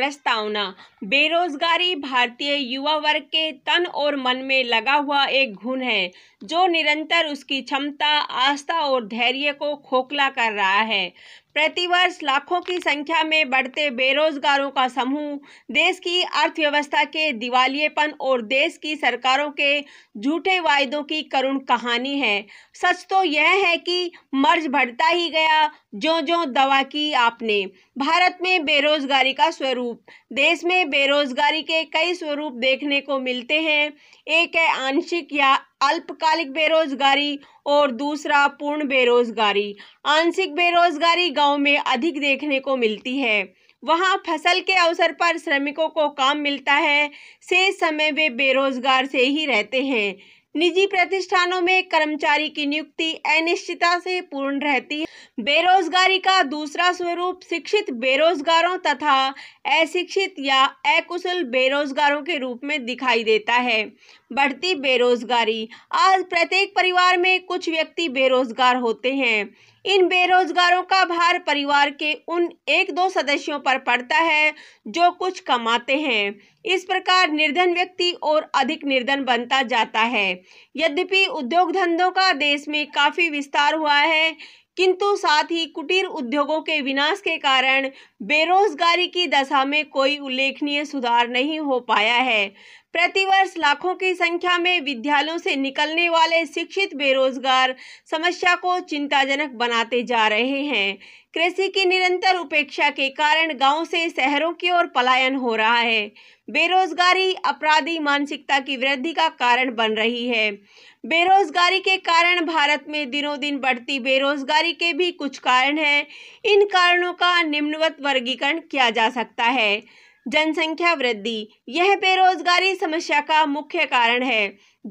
प्रस्तावना बेरोजगारी भारतीय युवा वर्ग के तन और मन में लगा हुआ एक घुन है जो निरंतर उसकी क्षमता आस्था और धैर्य को खोखला कर रहा है प्रतिवर्ष लाखों की संख्या में बढ़ते बेरोजगारों का समूह देश की अर्थव्यवस्था के दिवालियेपन और देश की सरकारों के झूठे वायदों की करुण कहानी है सच तो यह है कि मर्ज बढ़ता ही गया जो जो दवा की आपने भारत में बेरोजगारी का स्वरूप देश में बेरोजगारी के कई स्वरूप देखने को मिलते हैं एक है आंशिक या अल्पकालिक बेरोजगारी और दूसरा पूर्ण बेरोजगारी आंशिक बेरोजगारी गांव में अधिक देखने को मिलती है वहां फसल के अवसर पर श्रमिकों को काम मिलता है से समय वे बेरोजगार से ही रहते हैं निजी प्रतिष्ठानों में कर्मचारी की नियुक्ति अनिश्चितता से पूर्ण रहती है बेरोजगारी का दूसरा स्वरूप शिक्षित बेरोजगारों तथा अशिक्षित या अकुशल बेरोजगारों के रूप में दिखाई देता है बढ़ती बेरोजगारी आज प्रत्येक परिवार में कुछ व्यक्ति बेरोजगार होते हैं इन बेरोजगारों का भार परिवार के उन एक दो सदस्यों पर पड़ता है जो कुछ कमाते हैं इस प्रकार निर्धन व्यक्ति और अधिक निर्धन बनता जाता है यद्यपि उद्योग धंधों का देश में काफ़ी विस्तार हुआ है किंतु साथ ही कुटीर उद्योगों के विनाश के कारण बेरोजगारी की दशा में कोई उल्लेखनीय सुधार नहीं हो पाया है प्रतिवर्ष लाखों की संख्या में विद्यालयों से निकलने वाले शिक्षित बेरोजगार समस्या को चिंताजनक बनाते जा रहे हैं कृषि की निरंतर उपेक्षा के कारण गांव से शहरों की ओर पलायन हो रहा है बेरोजगारी अपराधी मानसिकता की वृद्धि का कारण बन रही है बेरोजगारी के कारण भारत में दिनों दिन बढ़ती बेरोजगारी के भी कुछ कारण हैं इन कारणों का निम्नवत वर्गीकरण किया जा सकता है जनसंख्या वृद्धि यह बेरोजगारी समस्या का मुख्य कारण है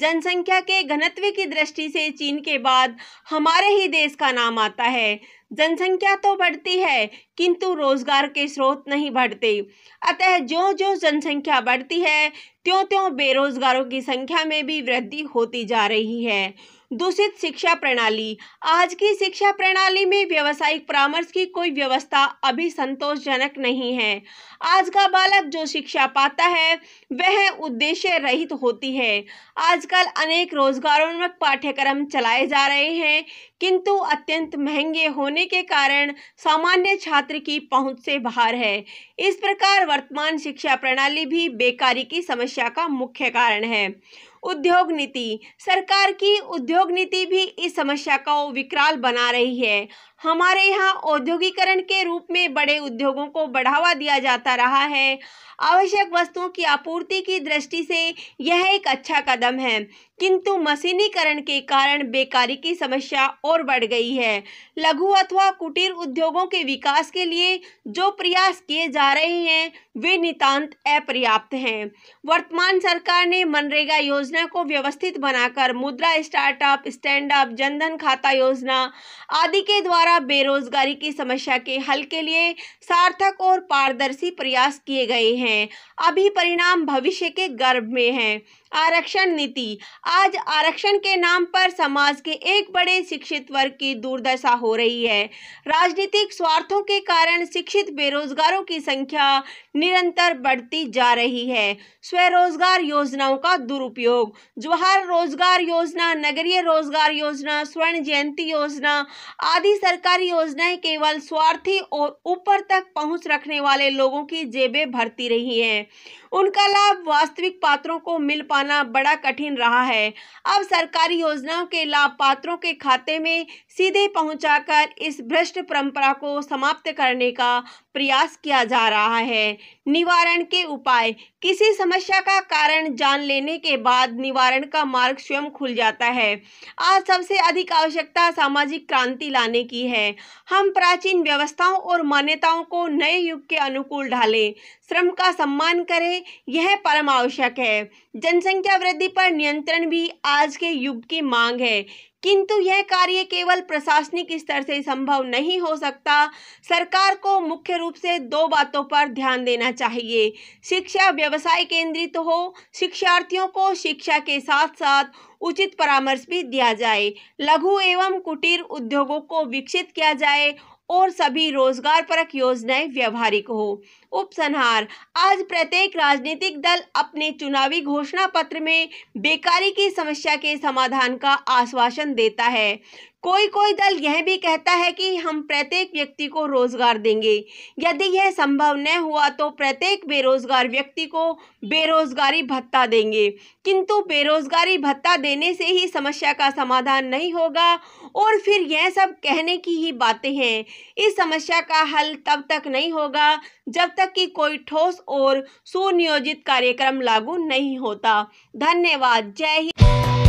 जनसंख्या के घनत्व की दृष्टि से चीन के बाद हमारे ही देश का नाम आता है जनसंख्या तो बढ़ती है किंतु रोजगार के स्रोत नहीं बढ़ते अतः जो जो जनसंख्या बढ़ती है त्यों त्यों बेरोजगारों की संख्या में भी वृद्धि होती जा रही है दूषित शिक्षा प्रणाली आज की शिक्षा प्रणाली में व्यवसायिक परामर्श की कोई व्यवस्था अभी संतोषजनक नहीं है आज का बालक जो शिक्षा पाता है वह उद्देश्य रहित होती है आजकल अनेक रोजगारोन्मुख पाठ्यक्रम चलाए जा रहे हैं किंतु अत्यंत महंगे होने के कारण सामान्य छात्र की पहुंच से बाहर है इस प्रकार वर्तमान शिक्षा प्रणाली भी बेकारी की समस्या का मुख्य कारण है उद्योग नीति सरकार की उद्योग नीति भी इस समस्या को विकराल बना रही है हमारे यहाँ औद्योगिकरण के रूप में बड़े उद्योगों को बढ़ावा दिया जाता रहा है आवश्यक वस्तुओं की आपूर्ति की दृष्टि से यह एक अच्छा कदम है किंतु मशीनीकरण के कारण बेकारी की समस्या और बढ़ गई है लघु अथवा कुटीर उद्योगों के विकास के लिए जो प्रयास किए जा रहे हैं वे नितांत अपर्याप्त हैं वर्तमान सरकार ने मनरेगा योजना को व्यवस्थित बनाकर मुद्रा स्टार्टअप स्टैंड अप जनधन खाता योजना आदि के द्वारा बेरोजगारी की समस्या के हल के लिए सार्थक और पारदर्शी प्रयास किए गए हैं हैं अभी परिणाम भविष्य के गर्भ में हैं आरक्षण नीति आज आरक्षण के नाम पर समाज के एक बड़े शिक्षित वर्ग की दुर्दशा हो रही है राजनीतिक स्वार्थों के कारण शिक्षित बेरोजगारों की संख्या निरंतर बढ़ती जा रही है स्वरोजगार योजनाओं का दुरुपयोग जवाहर रोजगार योजना नगरीय रोजगार योजना स्वर्ण जयंती योजना आदि सरकारी योजनाएं केवल स्वार्थी और ऊपर तक पहुंच रखने वाले लोगों की जेबें भरती रही नहीं है उनका लाभ वास्तविक पात्रों को मिल पाना बड़ा कठिन रहा है अब सरकारी योजनाओं के लाभ पात्रों के खाते में सीधे पहुंचाकर इस भ्रष्ट परंपरा को समाप्त करने का प्रयास किया जा रहा है निवारण के उपाय किसी समस्या का कारण जान लेने के बाद निवारण का मार्ग स्वयं खुल जाता है आज सबसे अधिक आवश्यकता सामाजिक क्रांति लाने की है हम प्राचीन व्यवस्थाओं और मान्यताओं को नए युग के अनुकूल ढालें श्रम का सम्मान करें यह परम आवश्यक है जनसंख्या वृद्धि पर नियंत्रण भी आज के युग की मांग है किंतु यह कार्य केवल प्रशासनिक स्तर से संभव नहीं हो सकता सरकार को मुख्य रूप से दो बातों पर ध्यान देना चाहिए शिक्षा व्यवसाय केंद्रित हो शिक्षार्थियों को शिक्षा के साथ साथ उचित परामर्श भी दिया जाए लघु एवं कुटीर उद्योगों को विकसित किया जाए और सभी रोजगार परक योजनाएं व्यवहारिक हो उपसंहार आज प्रत्येक राजनीतिक दल अपने चुनावी घोषणा पत्र में बेकारी की समस्या के समाधान का आश्वासन देता है कोई कोई दल यह भी कहता है कि हम प्रत्येक व्यक्ति को रोजगार देंगे यदि यह संभव न हुआ तो प्रत्येक बेरोजगार व्यक्ति को बेरोजगारी भत्ता देंगे किंतु बेरोजगारी भत्ता देने से ही समस्या का समाधान नहीं होगा और फिर यह सब कहने की ही बातें हैं इस समस्या का हल तब तक नहीं होगा जब तक कि कोई ठोस और सुनियोजित कार्यक्रम लागू नहीं होता धन्यवाद जय हिंद